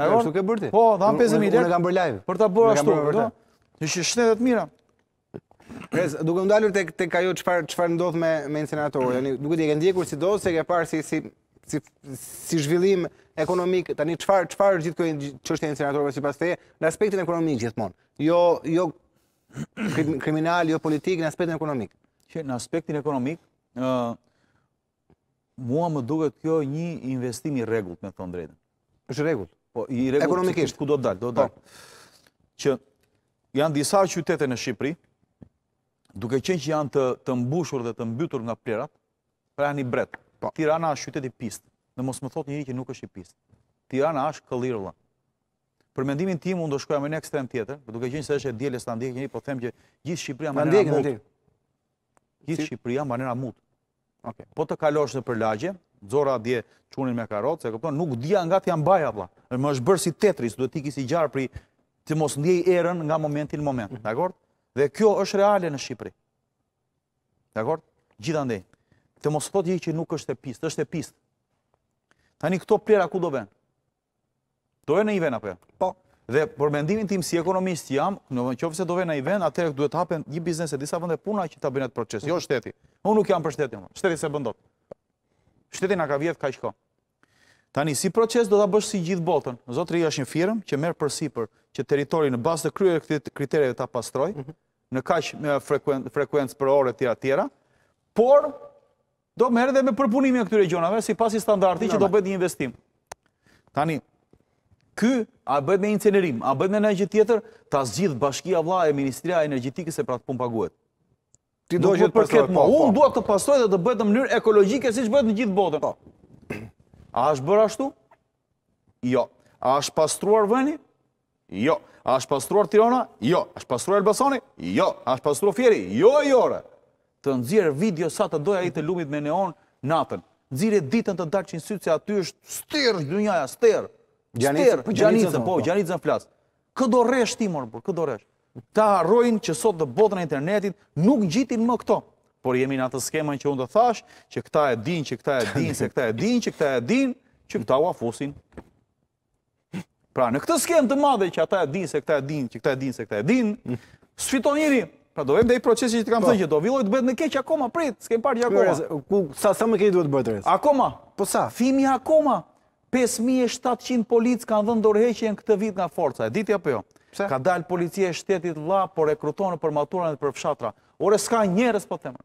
Kështu ke bërti? Po, dha 50.000 lirë. Unë kam bërë live. Për ta bërë ashtu. Në shnetë të mira. Rez, duke ndalur të, të kajo qëfar ndodh me, me incinatorë, duke të e ndjekur si dozë, se ke parë si, si, si, zhvillim ekonomik, tani qëfar është gjithë që është e incinatorëve si pas në aspektin ekonomik gjithmonë, jo, jo kriminal, jo politik, në aspektin ekonomik? në aspektin ekonomik, mua më duke kjo një investimi regullt, me thonë drejtën. është regullt? Po, i regullit ku do të dalë, do të dalë. Po. Që janë disa qytete në Shqipëri, duke qenë që janë të mbushur dhe të mbytur nga plerat, pra janë i bretë. Po. Tirana është qyteti i pistë, në mos më thot njëri që nuk është i pistë. Tirana është këllirëla. Për mendimin tim, unë do shkoja me në ekstrem tjetër, duke qenë se është e djeles të ndihë, po them që gjithë Shqipëria më nëra mutë. Gjithë Shqipëria më nëra mutë. Po të kalosh në përlagje, zora dje qunin me karotë, nuk dhja nga të janë baja, më është bërë si tetris, duhet t'i kisi gjarë pri të mos ndjej erën nga momentin në moment, dhe Dhe kjo është reale në Shqipëri, dhe akord? Gjitha ndej, të mos thot gjithë që nuk është e pistë, është e pistë. Tani këto plera ku do venë? Do e në i venë apë? Jo? Po. Dhe për mendimin tim si ekonomist jam, në qofë se do venë në i venë, këtë duhet hapen një biznes e disa vënde puna që ta bënet proces, jo shteti. Unë nuk jam për shtetin, shteti se bëndot. Shteti a ka vjetë ka i shko. Tani si proces do ta bësh si gjithë botën. Zotëri është një firëm që merr përsipër që territorin në bazë të kryer këtyre kritereve ta pastroj mhm. në kaq me frekuencë për orë të tjera, por do merr dhe me përpunimin e këtyre gjonave sipas standardit që do bëhet një investim. Tani ky a bëhet me incinerim, a bëhet me ndonjë gjë tjetër, ta zgjithë bashkia vla e Ministria e Energjetikës se pra të pun paguet. Ti do të përket po, më, po. unë dua të pastroj dhe të bëhet në mënyrë ekologjike siç bëhet në gjithë botën. Po. A është bërë ashtu? Jo. A është pastruar vëni? Jo. A është pastruar tirona? Jo. A është pastruar elbasoni? Jo. A është pastruar fjeri? Jo, jore. Të nëzirë video sa të doja i të lumit me neon natën. Nëzirë ditën të darë që në sytë se aty është stërë, dënjaja, stërë. Stërë, për gjanitë po, gjanitë zënë flasë. Këdo reshë ti, morë, këdo reshë. Ta rojnë që sot dhe botën e internetit nuk gjitin më këto por jemi në atë skema që unë të thash, që këta e din, që këta e din, se këta e din, që këta e din, që këta u afusin. Pra, në këtë skemë të madhe që ata e din, se këta e din, që këta e din, se këta e din, sfiton njëri, pra do vëmë dhe procesi që të kam po. thënë që do villoj të bëhet në keqë akoma, prit, s'kem parë që akoma. Sa sa më kejtë duhet të bëtë rrës? Akoma, po sa? Fimi akoma, 5.700 policë kanë dhënë dorëheqjen këtë vit nga forca, e ditja për jo. Ka dalë policia e shtetit la, por rekrutonë për maturën dhe për fshatra. Ose ka njerëz po thëna